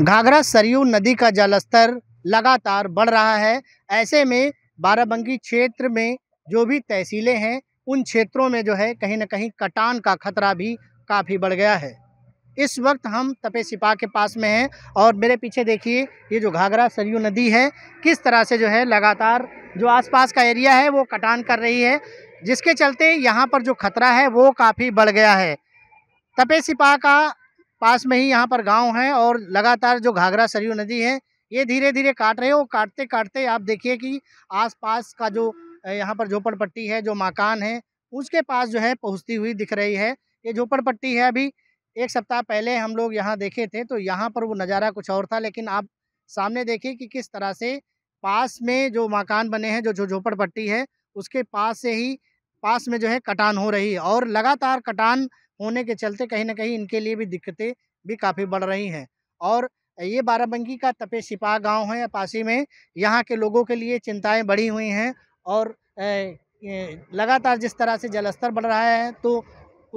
घाघरा सरयू नदी का जलस्तर लगातार बढ़ रहा है ऐसे में बाराबंकी क्षेत्र में जो भी तहसीलें हैं उन क्षेत्रों में जो है कहीं ना कहीं कटान का खतरा भी काफ़ी बढ़ गया है इस वक्त हम तपे सिपा के पास में हैं और मेरे पीछे देखिए ये जो घाघरा सरयू नदी है किस तरह से जो है लगातार जो आसपास का एरिया है वो कटान कर रही है जिसके चलते यहाँ पर जो खतरा है वो काफ़ी बढ़ गया है तपे सिपा का पास में ही यहाँ पर गांव है और लगातार जो घाघरा सरयू नदी है ये धीरे धीरे काट रहे हो काटते काटते आप देखिए कि आसपास का जो यहाँ पर झोपड़पट्टी है जो मकान है उसके पास जो है पहुँचती हुई दिख रही है ये झोपड़पट्टी है अभी एक सप्ताह पहले हम लोग यहाँ देखे थे तो यहाँ पर वो नज़ारा कुछ और था लेकिन आप सामने देखिए कि किस तरह से पास में जो मकान बने हैं जो झोपड़पट्टी है उसके पास से ही पास में जो है कटान हो रही है और लगातार कटान होने के चलते कहीं ना कहीं इनके लिए भी दिक्कतें भी काफ़ी बढ़ रही हैं और ये बाराबंकी का तपे सिपा गाँव है पासी में यहाँ के लोगों के लिए चिंताएँ बढ़ी हुई हैं और लगातार जिस तरह से जलस्तर बढ़ रहा है तो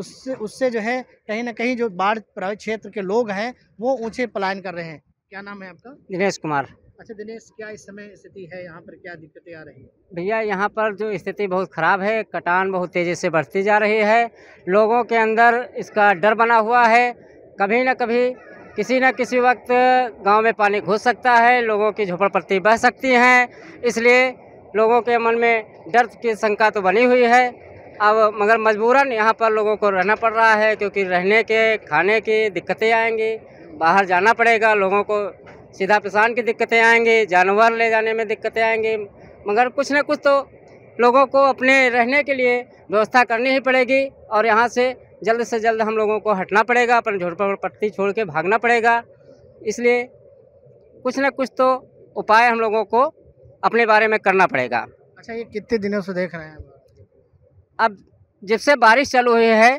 उससे उससे जो है कहीं ना कहीं जो बाढ़ प्रभावित क्षेत्र के लोग हैं वो ऊँचे पलायन कर रहे हैं क्या नाम है आपका दिनेश कुमार अच्छा दिनेश क्या इस समय स्थिति है यहाँ पर क्या दिक्कतें आ रही है भैया यहाँ पर जो स्थिति बहुत ख़राब है कटान बहुत तेज़ी से बढ़ती जा रही है लोगों के अंदर इसका डर बना हुआ है कभी ना कभी किसी न किसी वक्त गांव में पानी घुस सकता है लोगों की झोपड़पट्टी बह सकती हैं इसलिए लोगों के मन में डर की शंका तो बनी हुई है अब मगर मजबूरन यहाँ पर लोगों को रहना पड़ रहा है क्योंकि रहने के खाने की दिक्कतें आएंगी बाहर जाना पड़ेगा लोगों को सीधा किसान की दिक्कतें आएंगी जानवर ले जाने में दिक्कतें आएंगी मगर कुछ ना कुछ तो लोगों को अपने रहने के लिए व्यवस्था करनी ही पड़ेगी और यहाँ से जल्द से जल्द हम लोगों को हटना पड़ेगा अपन झोड़ पट्टी छोड़ के भागना पड़ेगा इसलिए कुछ ना कुछ तो उपाय हम लोगों को अपने बारे में करना पड़ेगा अच्छा ये कितने दिनों से देख रहे हैं अब जब से बारिश चालू हुई है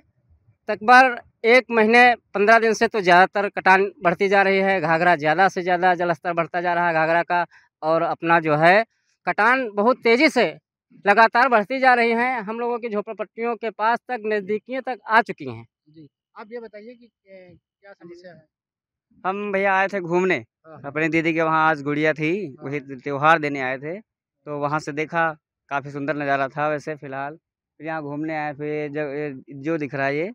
तकबर एक महीने पंद्रह दिन से तो ज़्यादातर कटान बढ़ती जा रही है घाघरा ज़्यादा से ज़्यादा जलस्तर बढ़ता जा रहा है घाघरा का और अपना जो है कटान बहुत तेज़ी से लगातार बढ़ती जा रही हैं हम लोगों की झोपड़पट्टियों के पास तक नज़दीकियों तक आ चुकी हैं जी आप ये बताइए कि क्या समस्या है हम भैया आए थे घूमने हाँ, हाँ। अपने दीदी के वहाँ आज गुड़िया थी हाँ, वही त्यौहार देने आए थे तो वहाँ से देखा काफ़ी सुंदर नज़ारा था वैसे फ़िलहाल फिर यहाँ घूमने आए फिर जब जो दिख रहा है ये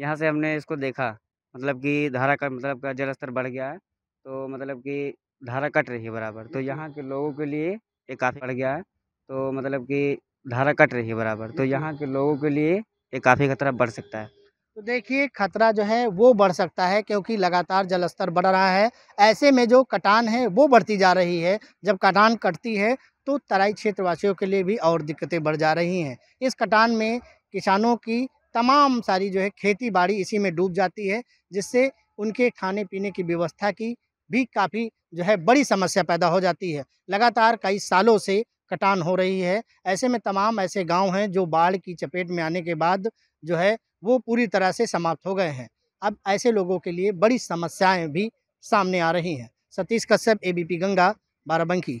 यहाँ से हमने इसको देखा मतलब कि धारा का मतलब का जल स्तर बढ़ गया है तो मतलब कि धारा कट रही है बराबर तो यहाँ के लोगों के लिए ये काफ़ी बढ़ गया है तो मतलब कि धारा कट रही है बराबर तो यहाँ के लोगों के लिए ये काफ़ी खतरा बढ़ सकता है तो देखिए खतरा जो है वो बढ़ सकता है क्योंकि लगातार जलस्तर बढ़ रहा है ऐसे में जो कटान है वो बढ़ती जा रही है जब कटान कटती है तो तराई क्षेत्रवासियों के लिए भी और दिक्कतें बढ़ जा रही हैं इस कटान में किसानों की तमाम सारी जो है खेती बाड़ी इसी में डूब जाती है जिससे उनके खाने पीने की व्यवस्था की भी काफ़ी जो है बड़ी समस्या पैदा हो जाती है लगातार कई सालों से कटान हो रही है ऐसे में तमाम ऐसे गांव हैं जो बाढ़ की चपेट में आने के बाद जो है वो पूरी तरह से समाप्त हो गए हैं अब ऐसे लोगों के लिए बड़ी समस्याएं भी सामने आ रही हैं सतीश कश्यप एबीपी गंगा बाराबंकी